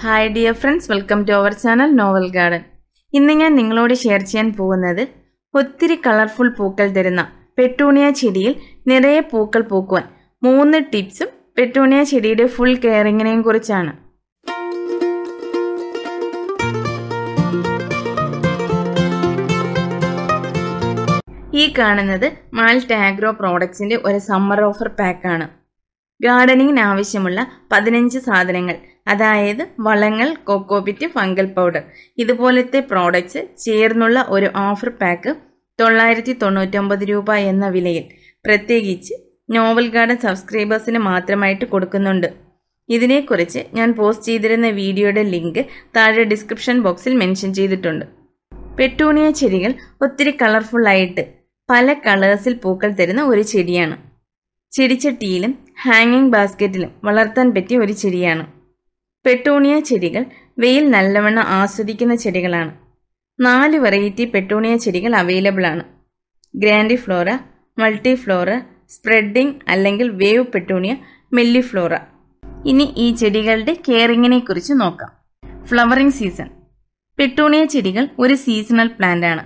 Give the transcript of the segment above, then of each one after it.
hi dear friends welcome to our channel novel garden ഇന്ന് ഞാൻ നിങ്ങളോട് ഷെയർ ചെയ്യാൻ പോകുന്നത് ഒത്തിരി കളർഫുൾ പൂക്കൾ തരുന്ന പെട്ടൂണിയ ചെടിയിൽ നിറയെ പൂക്കൾ പൂക്കുവാൻ മൂന്ന് ടിപ്സും പെട്ടൂണിയ ചെടിയുടെ ഫുൾ കെയറിങ്ങിനെയും കുറിച്ചാണ് ഈ കാണുന്നത് മാൾട്ട് ആഗ്രോ പ്രോഡക്ട്സിൻ്റെ ഒരു സമ്മർ ഓഫർ പാക്കാണ് ഗാർഡനിങ്ങിന് ആവശ്യമുള്ള പതിനഞ്ച് സാധനങ്ങൾ അതായത് വളങ്ങൾ കൊക്കോപിറ്റ് ഫംഗൽ പൗഡർ ഇതുപോലത്തെ പ്രോഡക്റ്റ്സ് ചേർന്നുള്ള ഒരു ഓഫർ പാക്ക് തൊള്ളായിരത്തി തൊണ്ണൂറ്റൊമ്പത് രൂപ എന്ന വിലയിൽ പ്രത്യേകിച്ച് നോവൽ ഗാർഡൻ സബ്സ്ക്രൈബേഴ്സിന് മാത്രമായിട്ട് കൊടുക്കുന്നുണ്ട് ഇതിനെക്കുറിച്ച് ഞാൻ പോസ്റ്റ് ചെയ്തിരുന്ന വീഡിയോയുടെ ലിങ്ക് താഴെ ഡിസ്ക്രിപ്ഷൻ ബോക്സിൽ മെൻഷൻ ചെയ്തിട്ടുണ്ട് പെട്ടൂണിയ ചെടികൾ ഒത്തിരി കളർഫുള്ളായിട്ട് പല കളേഴ്സിൽ പൂക്കൾ തരുന്ന ഒരു ചെടിയാണ് ചെടിച്ചട്ടിയിലും ഹാങ്ങിങ് ബാസ്ക്കറ്റിലും വളർത്താൻ പറ്റിയ ഒരു ചെടിയാണ് പെട്ടോണിയ ചെടികൾ വെയിൽ നല്ലവണ്ണം ആസ്വദിക്കുന്ന ചെടികളാണ് നാല് വെറൈറ്റി പെട്ടോണിയ ചെടികൾ അവൈലബിൾ ആണ് grandiflora multiflora spreading അല്ലെങ്കിൽ വേവ് പെട്ടോണിയ ഫ്ലോറ ഇനി ഈ ചെടികളുടെ കെയറിങ്ങിനെ കുറിച്ച് നോക്കാം ഫ്ലവറിംഗ് സീസൺ പെട്ടോണിയ ചെടികൾ ഒരു സീസണൽ പ്ലാന്റ് ആണ്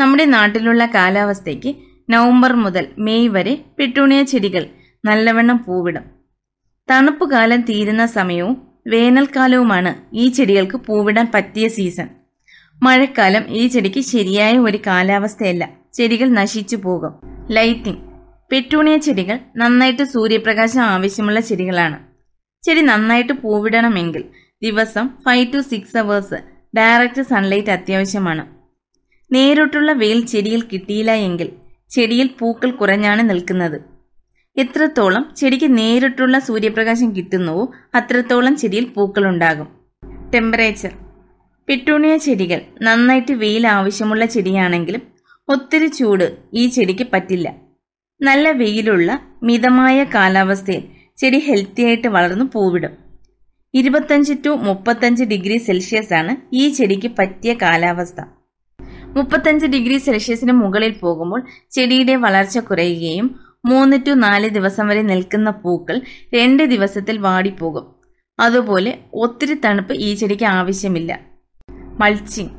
നമ്മുടെ നാട്ടിലുള്ള കാലാവസ്ഥയ്ക്ക് നവംബർ മുതൽ മെയ് വരെ പെട്ടോണിയ ചെടികൾ നല്ലവണ്ണം പൂവിടും തണുപ്പ് കാലം തീരുന്ന സമയവും വേനൽക്കാലവുമാണ് ഈ ചെടികൾക്ക് പൂവിടാൻ പറ്റിയ സീസൺ മഴക്കാലം ഈ ചെടിക്ക് ശരിയായ ഒരു കാലാവസ്ഥയല്ല ചെടികൾ നശിച്ചു പോകും ലൈറ്റിംഗ് പെട്ടൂണിയ ചെടികൾ നന്നായിട്ട് സൂര്യപ്രകാശം ആവശ്യമുള്ള ചെടികളാണ് ചെടി നന്നായിട്ട് പൂവിടണമെങ്കിൽ ദിവസം five to six hours direct sunlight അത്യാവശ്യമാണ് നേരിട്ടുള്ള വെയിൽ ചെടിയിൽ കിട്ടിയില്ല എങ്കിൽ ചെടിയിൽ പൂക്കൾ കുറഞ്ഞാണ് നിൽക്കുന്നത് എത്രത്തോളം ചെടിക്ക് നേരിട്ടുള്ള സൂര്യപ്രകാശം കിട്ടുന്നുവോ അത്രത്തോളം ചെടിയിൽ പൂക്കളുണ്ടാകും ടെമ്പറേച്ചർ പിട്ടൂണിയ ചെടികൾ നന്നായിട്ട് വെയിൽ ആവശ്യമുള്ള ചെടിയാണെങ്കിലും ഒത്തിരി ചൂട് ഈ ചെടിക്ക് പറ്റില്ല നല്ല വെയിലുള്ള മിതമായ കാലാവസ്ഥയിൽ ചെടി ഹെൽത്തി ആയിട്ട് വളർന്നു പൂവിടും ഇരുപത്തഞ്ച് ടു മുപ്പത്തഞ്ച് ഡിഗ്രി സെൽഷ്യസ് ആണ് ഈ ചെടിക്ക് പറ്റിയ കാലാവസ്ഥ മുപ്പത്തഞ്ച് ഡിഗ്രി സെൽഷ്യസിന് മുകളിൽ പോകുമ്പോൾ ചെടിയുടെ വളർച്ച കുറയുകയും മൂന്ന് ടു നാല് ദിവസം വരെ നിൽക്കുന്ന പൂക്കൾ രണ്ട് ദിവസത്തിൽ വാടിപ്പോകും അതുപോലെ ഒത്തിരി തണുപ്പ് ഈ ചെടിക്ക് ആവശ്യമില്ല മൾച്ചിങ്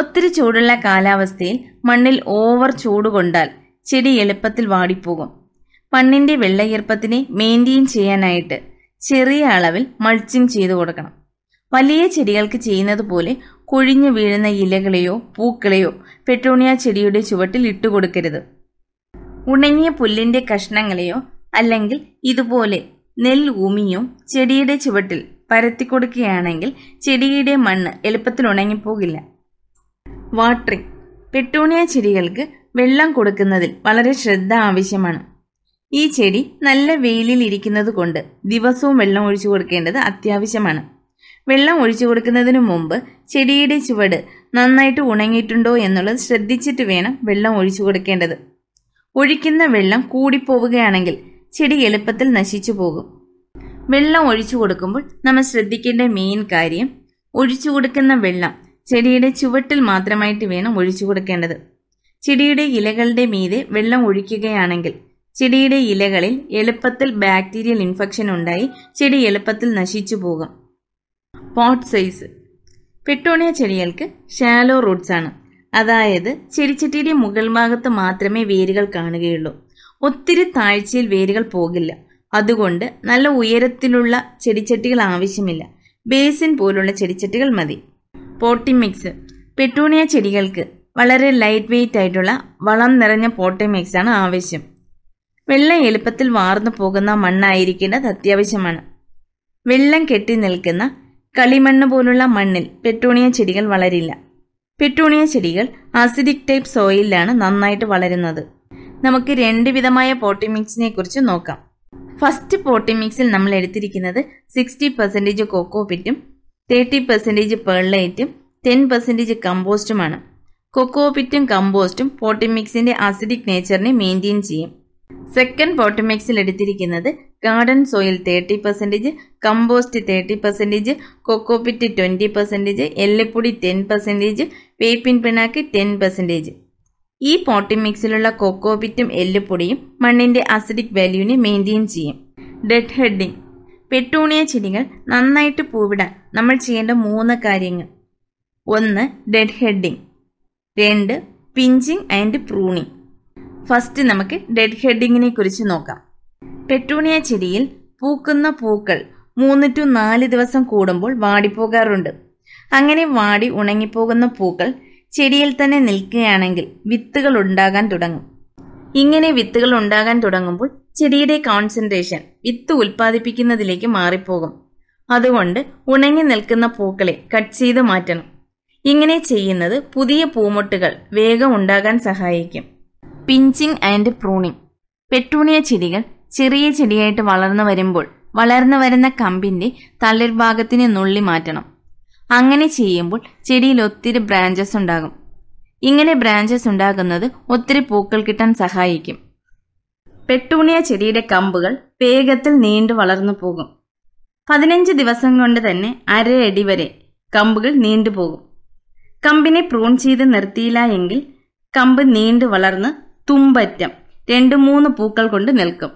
ഒത്തിരി ചൂടുള്ള കാലാവസ്ഥയിൽ മണ്ണിൽ ഓവർ ചൂട് കൊണ്ടാൽ ചെടി എളുപ്പത്തിൽ വാടിപ്പോകും മണ്ണിന്റെ വെള്ളയീർപ്പത്തിനെ മെയിൻറ്റെയിൻ ചെയ്യാനായിട്ട് ചെറിയ അളവിൽ മൾച്ചിങ് ചെയ്തു കൊടുക്കണം വലിയ ചെടികൾക്ക് ചെയ്യുന്നത് പോലെ കൊഴിഞ്ഞു വീഴുന്ന ഇലകളെയോ പൂക്കളെയോ പെട്രോണിയ ചെടിയുടെ ചുവട്ടിൽ ഇട്ടുകൊടുക്കരുത് ഉണങ്ങിയ പുല്ലിന്റെ കഷ്ണങ്ങളെയോ അല്ലെങ്കിൽ ഇതുപോലെ നെൽ ഊമിയോ ചെടിയുടെ ചുവട്ടിൽ പരത്തിക്കൊടുക്കുകയാണെങ്കിൽ ചെടിയുടെ മണ്ണ് എളുപ്പത്തിൽ ഉണങ്ങിപ്പോകില്ല വാട്ടറിംഗ് പെട്ടൂണിയ ചെടികൾക്ക് വെള്ളം കൊടുക്കുന്നതിൽ വളരെ ശ്രദ്ധ ആവശ്യമാണ് ഈ ചെടി നല്ല വെയിലിൽ ഇരിക്കുന്നത് കൊണ്ട് ദിവസവും വെള്ളം ഒഴിച്ചു കൊടുക്കേണ്ടത് അത്യാവശ്യമാണ് വെള്ളം ഒഴിച്ചു കൊടുക്കുന്നതിന് മുമ്പ് ചെടിയുടെ ചുവട് നന്നായിട്ട് ഉണങ്ങിയിട്ടുണ്ടോ എന്നുള്ളത് ശ്രദ്ധിച്ചിട്ട് വേണം വെള്ളം ഒഴിച്ചു കൊടുക്കേണ്ടത് ഒഴിക്കുന്ന വെള്ളം കൂടിപ്പോവുകയാണെങ്കിൽ ചെടി എളുപ്പത്തിൽ നശിച്ചു പോകും വെള്ളം ഒഴിച്ചു കൊടുക്കുമ്പോൾ നമ്മൾ ശ്രദ്ധിക്കേണ്ട മെയിൻ കാര്യം ഒഴിച്ചു കൊടുക്കുന്ന വെള്ളം ചെടിയുടെ ചുവട്ടിൽ മാത്രമായിട്ട് വേണം ഒഴിച്ചു കൊടുക്കേണ്ടത് ചെടിയുടെ ഇലകളുടെ മീതെ വെള്ളം ഒഴിക്കുകയാണെങ്കിൽ ചെടിയുടെ ഇലകളിൽ എളുപ്പത്തിൽ ബാക്ടീരിയൽ ഇൻഫെക്ഷൻ ഉണ്ടായി ചെടി എളുപ്പത്തിൽ നശിച്ചു പോകും പോട്ട് സൈസ് പെട്ടോണിയ ചെടികൾക്ക് ഷാലോ റൂട്ട്സ് ആണ് അതായത് ചെടിച്ചട്ടിയുടെ മുകൾ ഭാഗത്ത് മാത്രമേ വേരുകൾ കാണുകയുള്ളൂ ഒത്തിരി താഴ്ചയിൽ വേരുകൾ പോകില്ല അതുകൊണ്ട് നല്ല ഉയരത്തിലുള്ള ചെടിച്ചട്ടികൾ ആവശ്യമില്ല ബേസിൻ പോലുള്ള ചെടിച്ചട്ടികൾ മതി പോട്ടിമിക്സ് പെട്ടൂണിയ ചെടികൾക്ക് വളരെ ലൈറ്റ് വെയിറ്റ് ആയിട്ടുള്ള വളം നിറഞ്ഞ പോട്ടിമിക്സ് ആണ് ആവശ്യം വെള്ളം എളുപ്പത്തിൽ വാർന്നു പോകുന്ന മണ്ണായിരിക്കേണ്ടത് അത്യാവശ്യമാണ് വെള്ളം കെട്ടി നിൽക്കുന്ന കളിമണ്ണ് പോലുള്ള മണ്ണിൽ പെട്ടൂണിയ ചെടികൾ വളരില്ല പെട്ടൂണിയ ചെടികൾ അസിഡിക് ടൈപ്പ് സോയിലാണ് നന്നായിട്ട് വളരുന്നത് നമുക്ക് രണ്ട് വിധമായ പോട്ടിമിക്സിനെ കുറിച്ച് നോക്കാം ഫസ്റ്റ് പോട്ടിമിക്സിൽ നമ്മൾ എടുത്തിരിക്കുന്നത് സിക്സ്റ്റി പെർസെൻറ്റേജ് പിറ്റും തേർട്ടി പെർസെൻറ്റേജ് പേൾലൈറ്റും ടെൻ പെർസെൻറ്റേജ് കമ്പോസ്റ്റുമാണ് പിറ്റും കമ്പോസ്റ്റും പോട്ടിമിക്സിന്റെ അസിഡിക് നേച്ചറിനെ മെയിൻറ്റെയിൻ ചെയ്യും സെക്കൻഡ് പോട്ടിമിക്സിൽ എടുത്തിരിക്കുന്നത് garden soil thirty percentage compost thirty percentage cocopeat twenty percentage എല്ലപ്പൊടി ടെൻ പെർസെൻറ്റേജ് വേപ്പിൻ പിണാക്ക് ടെൻ പെർസെൻറ്റേജ് ഈ പോട്ടിംഗ് മിക്സിലുള്ള കൊക്കോപിറ്റും എല്ലുപൊടിയും മണ്ണിൻ്റെ അസിഡിക് വാല്യൂവിനെ മെയിൻറ്റെയിൻ ചെയ്യും ഡെഡ് ഹെഡിങ് പെട്ടൂണിയ ചെടികൾ നന്നായിട്ട് പൂവിടാൻ നമ്മൾ ചെയ്യേണ്ട മൂന്ന് കാര്യങ്ങൾ ഒന്ന് ഡെഡ് ഹെഡിങ് രണ്ട് പിഞ്ചിങ് ആൻഡ് പ്രൂണിങ് ഫസ്റ്റ് നമുക്ക് ഡെഡ് ഹെഡിങ്ങിനെ കുറിച്ച് നോക്കാം പെറ്റൂണിയ ചെടിയിൽ പൂക്കുന്ന പൂക്കൾ മൂന്ന് ടു നാല് ദിവസം കൂടുമ്പോൾ വാടിപ്പോകാറുണ്ട് അങ്ങനെ വാടി ഉണങ്ങിപ്പോകുന്ന പൂക്കൾ ചെടിയിൽ തന്നെ നിൽക്കുകയാണെങ്കിൽ വിത്തുകൾ ഉണ്ടാകാൻ തുടങ്ങും ഇങ്ങനെ വിത്തുകൾ ഉണ്ടാകാൻ തുടങ്ങുമ്പോൾ ചെടിയുടെ കോൺസെൻട്രേഷൻ വിത്ത് ഉൽപ്പാദിപ്പിക്കുന്നതിലേക്ക് മാറിപ്പോകും അതുകൊണ്ട് ഉണങ്ങി നിൽക്കുന്ന പൂക്കളെ കട്ട് ചെയ്ത് മാറ്റണം ഇങ്ങനെ ചെയ്യുന്നത് പുതിയ പൂമൊട്ടുകൾ വേഗം ഉണ്ടാകാൻ സഹായിക്കും പിഞ്ചിങ് ആൻഡ് പ്രൂണിംഗ് പെട്ടൂണിയ ചെടികൾ ചെറിയ ചെടിയായിട്ട് വളർന്നു വരുമ്പോൾ വളർന്നു വരുന്ന കമ്പിന്റെ തളിർ ഭാഗത്തിന് നുള്ളി മാറ്റണം അങ്ങനെ ചെയ്യുമ്പോൾ ചെടിയിൽ ഒത്തിരി ബ്രാഞ്ചസ് ഉണ്ടാകും ഇങ്ങനെ ബ്രാഞ്ചസ് ഉണ്ടാകുന്നത് ഒത്തിരി പൂക്കൾ കിട്ടാൻ സഹായിക്കും പെട്ടൂണിയ ചെടിയുടെ കമ്പുകൾ വേഗത്തിൽ നീണ്ടു വളർന്നു പോകും പതിനഞ്ച് ദിവസം കൊണ്ട് തന്നെ അരയടി വരെ കമ്പുകൾ നീണ്ടുപോകും കമ്പിനെ പ്രൂൺ ചെയ്ത് നിർത്തിയില്ല എങ്കിൽ കമ്പ് നീണ്ടു വളർന്ന് തുമ്പറ്റം രണ്ട് മൂന്ന് പൂക്കൾ കൊണ്ട് നിൽക്കും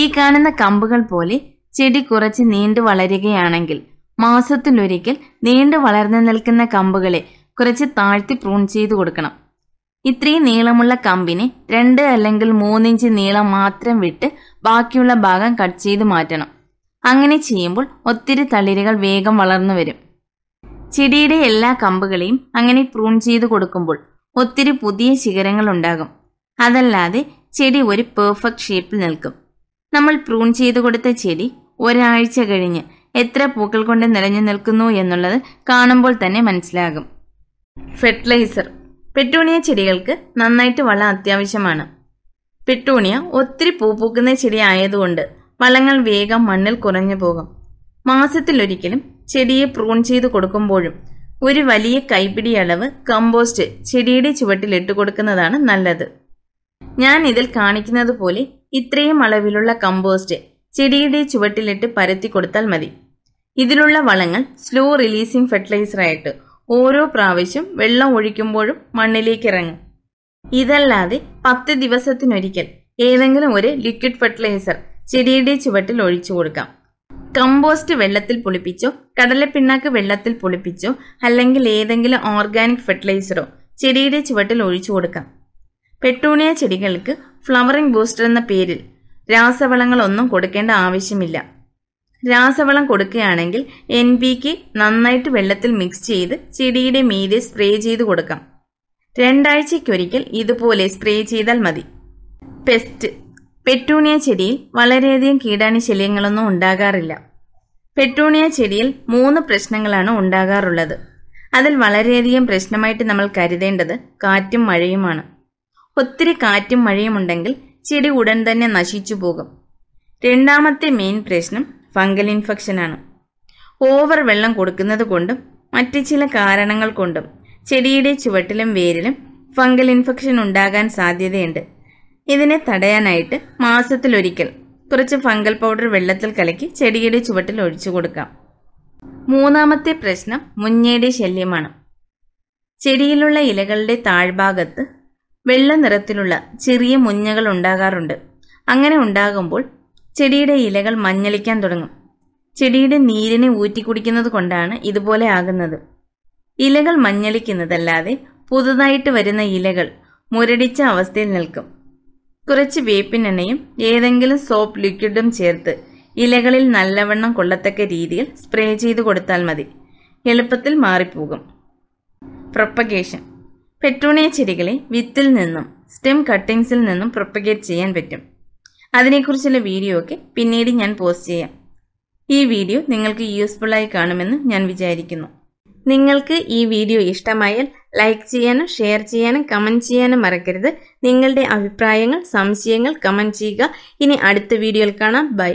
ഈ കാണുന്ന കമ്പുകൾ പോലെ ചെടി കുറച്ച് നീണ്ടു വളരുകയാണെങ്കിൽ മാസത്തിലൊരിക്കൽ നീണ്ടു വളർന്നു നിൽക്കുന്ന കമ്പുകളെ കുറച്ച് താഴ്ത്തി പ്രൂൺ ചെയ്തു കൊടുക്കണം ഇത്രയും നീളമുള്ള കമ്പിനെ രണ്ട് അല്ലെങ്കിൽ മൂന്നിഞ്ച് നീളം മാത്രം വിട്ട് ബാക്കിയുള്ള ഭാഗം കട്ട് ചെയ്ത് മാറ്റണം അങ്ങനെ ചെയ്യുമ്പോൾ ഒത്തിരി തളിരുകൾ വേഗം വളർന്നു വരും ചെടിയുടെ എല്ലാ കമ്പുകളെയും അങ്ങനെ പ്രൂൺ ചെയ്ത് കൊടുക്കുമ്പോൾ ഒത്തിരി പുതിയ ശിഖരങ്ങൾ ഉണ്ടാകും അതല്ലാതെ ചെടി ഒരു പെർഫെക്റ്റ് ഷേപ്പിൽ നിൽക്കും നമ്മൾ പ്രൂൺ ചെയ്തു കൊടുത്ത ചെടി ഒരാഴ്ച കഴിഞ്ഞ് എത്ര പൂക്കൾ കൊണ്ട് നിറഞ്ഞു നിൽക്കുന്നു എന്നുള്ളത് കാണുമ്പോൾ തന്നെ മനസ്സിലാകും ഫെർട്ടിലൈസർ പെട്ടൂണിയ ചെടികൾക്ക് നന്നായിട്ട് വളം അത്യാവശ്യമാണ് പെട്ടൂണിയ ഒത്തിരി പൂ പൂക്കുന്ന ചെടി ആയതുകൊണ്ട് വളങ്ങൾ വേഗം മണ്ണിൽ കുറഞ്ഞു പോകും മാസത്തിലൊരിക്കലും ചെടിയെ പ്രൂൺ ചെയ്ത് കൊടുക്കുമ്പോഴും ഒരു വലിയ കൈപ്പിടി അളവ് കമ്പോസ്റ്റ് ചെടിയുടെ ചുവട്ടിൽ ഇട്ട് കൊടുക്കുന്നതാണ് നല്ലത് ഞാൻ ഇതിൽ കാണിക്കുന്നത് പോലെ ഇത്രയും അളവിലുള്ള കമ്പോസ്റ്റ് ചെടിയുടെ ചുവട്ടിലിട്ട് പരത്തി കൊടുത്താൽ മതി ഇതിലുള്ള വളങ്ങൾ സ്ലോ റിലീസിംഗ് ഫെർട്ടിലൈസറായിട്ട് ഓരോ പ്രാവശ്യം വെള്ളം ഒഴിക്കുമ്പോഴും മണ്ണിലേക്ക് ഇറങ്ങും ഇതല്ലാതെ പത്ത് ദിവസത്തിനൊരിക്കൽ ഏതെങ്കിലും ഒരു ലിക്വിഡ് ഫെർട്ടിലൈസർ ചെടിയുടെ ചുവട്ടിൽ ഒഴിച്ചു കൊടുക്കാം കമ്പോസ്റ്റ് വെള്ളത്തിൽ പുളിപ്പിച്ചോ കടലപ്പിണ്ണാക്ക് വെള്ളത്തിൽ പുളിപ്പിച്ചോ അല്ലെങ്കിൽ ഏതെങ്കിലും ഓർഗാനിക് ഫെർട്ടിലൈസറോ ചെടിയുടെ ചുവട്ടിൽ ഒഴിച്ചു കൊടുക്കാം പെട്ടൂണിയ ചെടികൾക്ക് ഫ്ലവറിംഗ് ബൂസ്റ്റർ എന്ന പേരിൽ രാസവളങ്ങളൊന്നും കൊടുക്കേണ്ട ആവശ്യമില്ല രാസവളം കൊടുക്കുകയാണെങ്കിൽ എൻ പിക്ക് നന്നായിട്ട് വെള്ളത്തിൽ മിക്സ് ചെയ്ത് ചെടിയുടെ മീതെ സ്പ്രേ ചെയ്ത് കൊടുക്കാം രണ്ടാഴ്ചയ്ക്കൊരിക്കൽ ഇതുപോലെ സ്പ്രേ ചെയ്താൽ മതി പെസ്റ്റ് പെട്ടൂണിയ ചെടിയിൽ വളരെയധികം കീടാണി ശല്യങ്ങളൊന്നും ഉണ്ടാകാറില്ല പെട്ടൂണിയ ചെടിയിൽ മൂന്ന് പ്രശ്നങ്ങളാണ് ഉണ്ടാകാറുള്ളത് അതിൽ വളരെയധികം പ്രശ്നമായിട്ട് നമ്മൾ കരുതേണ്ടത് കാറ്റും മഴയുമാണ് ഒത്തിരി കാറ്റും ഉണ്ടെങ്കിൽ ചെടി ഉടൻ തന്നെ നശിച്ചു പോകും രണ്ടാമത്തെ മെയിൻ പ്രശ്നം ഫംഗൽ ഇൻഫെക്ഷനാണ് ഓവർ വെള്ളം കൊടുക്കുന്നത് കൊണ്ടും മറ്റു ചില കാരണങ്ങൾ കൊണ്ടും ചെടിയുടെ ചുവട്ടിലും വേരിലും ഫംഗൽ ഇൻഫെക്ഷൻ ഉണ്ടാകാൻ സാധ്യതയുണ്ട് ഇതിനെ തടയാനായിട്ട് മാസത്തിലൊരിക്കൽ കുറച്ച് ഫംഗൽ പൗഡർ വെള്ളത്തിൽ കലക്കി ചെടിയുടെ ചുവട്ടിൽ ഒഴിച്ചു കൊടുക്കാം മൂന്നാമത്തെ പ്രശ്നം മുഞ്ഞയുടെ ശല്യമാണ് ചെടിയിലുള്ള ഇലകളുടെ താഴ്ഭാഗത്ത് വെള്ള നിറത്തിലുള്ള ചെറിയ മുഞ്ഞകൾ ഉണ്ടാകാറുണ്ട് അങ്ങനെ ഉണ്ടാകുമ്പോൾ ചെടിയുടെ ഇലകൾ മഞ്ഞളിക്കാൻ തുടങ്ങും ചെടിയുടെ നീരിനെ ഊറ്റിക്കുടിക്കുന്നത് കൊണ്ടാണ് ഇതുപോലെ ആകുന്നത് ഇലകൾ മഞ്ഞളിക്കുന്നതല്ലാതെ പുതുതായിട്ട് വരുന്ന ഇലകൾ മുരടിച്ച അവസ്ഥയിൽ നിൽക്കും കുറച്ച് വേപ്പിനെണ്ണയും ഏതെങ്കിലും സോപ്പ് ലിക്വിഡും ചേർത്ത് ഇലകളിൽ നല്ലവണ്ണം കൊള്ളത്തക്ക രീതിയിൽ സ്പ്രേ ചെയ്തു കൊടുത്താൽ മതി എളുപ്പത്തിൽ മാറിപ്പോകും പ്രൊപ്പഗേഷൻ പെട്രോണിയ ചെടികളെ വിത്തിൽ നിന്നും സ്റ്റെം കട്ടിങ്സിൽ നിന്നും പ്രൊപ്പഗേറ്റ് ചെയ്യാൻ പറ്റും അതിനെക്കുറിച്ചുള്ള വീഡിയോ ഒക്കെ പിന്നീട് ഞാൻ പോസ്റ്റ് ചെയ്യാം ഈ വീഡിയോ നിങ്ങൾക്ക് യൂസ്ഫുള്ളായി കാണുമെന്ന് ഞാൻ വിചാരിക്കുന്നു നിങ്ങൾക്ക് ഈ വീഡിയോ ഇഷ്ടമായാൽ ലൈക്ക് ചെയ്യാനും ഷെയർ ചെയ്യാനും കമൻറ്റ് ചെയ്യാനും മറക്കരുത് നിങ്ങളുടെ അഭിപ്രായങ്ങൾ സംശയങ്ങൾ കമൻറ്റ് ചെയ്യുക ഇനി അടുത്ത വീഡിയോയിൽ കാണാം ബൈ